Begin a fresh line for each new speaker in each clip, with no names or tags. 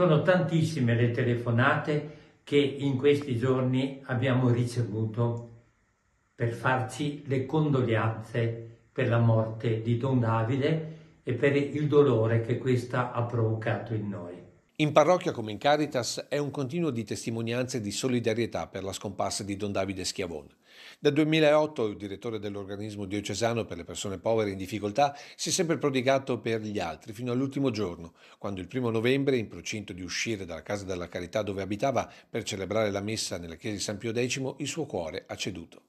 Sono tantissime le telefonate che in questi giorni abbiamo ricevuto per farci le condoglianze per la morte di Don Davide e per il dolore che questa ha provocato in noi.
In parrocchia come in Caritas è un continuo di testimonianze di solidarietà per la scomparsa di Don Davide Schiavone. Dal 2008 il direttore dell'organismo diocesano per le persone povere in difficoltà si è sempre prodigato per gli altri fino all'ultimo giorno, quando il primo novembre, in procinto di uscire dalla casa della carità dove abitava per celebrare la messa nella chiesa di San Pio X, il suo cuore ha ceduto.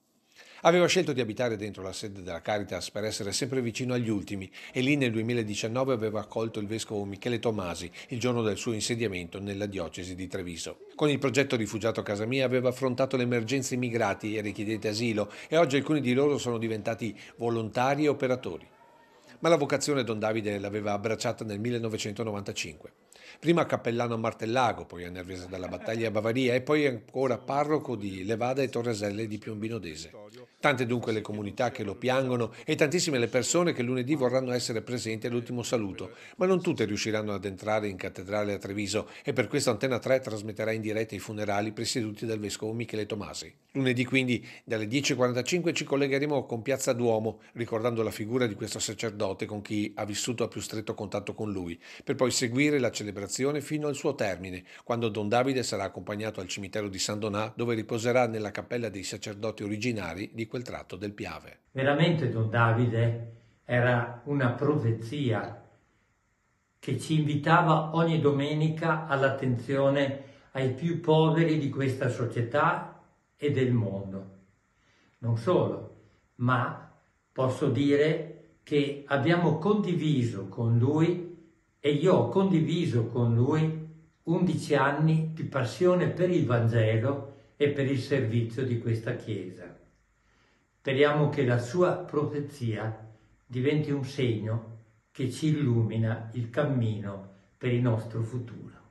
Aveva scelto di abitare dentro la sede della Caritas per essere sempre vicino agli ultimi e lì nel 2019 aveva accolto il vescovo Michele Tomasi il giorno del suo insediamento nella diocesi di Treviso. Con il progetto Rifugiato a casa mia aveva affrontato l'emergenza immigrati e richiedenti asilo e oggi alcuni di loro sono diventati volontari e operatori ma la vocazione Don Davide l'aveva abbracciata nel 1995. Prima cappellano a Martellago, poi a Nervesa dalla Battaglia a Bavaria e poi ancora parroco di Levada e Torreselle di Piombino Dese. Tante dunque le comunità che lo piangono e tantissime le persone che lunedì vorranno essere presenti all'ultimo saluto, ma non tutte riusciranno ad entrare in cattedrale a Treviso e per questo Antenna 3 trasmetterà in diretta i funerali presieduti dal vescovo Michele Tomasi. Lunedì quindi dalle 10.45 ci collegheremo con Piazza Duomo, ricordando la figura di questo sacerdote con chi ha vissuto a più stretto contatto con lui, per poi seguire la celebrazione fino al suo termine, quando Don Davide sarà accompagnato al cimitero di San Donà dove riposerà nella cappella dei sacerdoti originari di quel tratto del Piave. Veramente Don Davide
era una profezia che ci invitava ogni domenica all'attenzione ai più poveri di questa società e del mondo. Non solo, ma posso dire che abbiamo condiviso con lui e io ho condiviso con lui 11 anni di passione per il Vangelo e per il servizio di questa Chiesa. Speriamo che la sua profezia diventi un segno che ci illumina il cammino per il nostro futuro.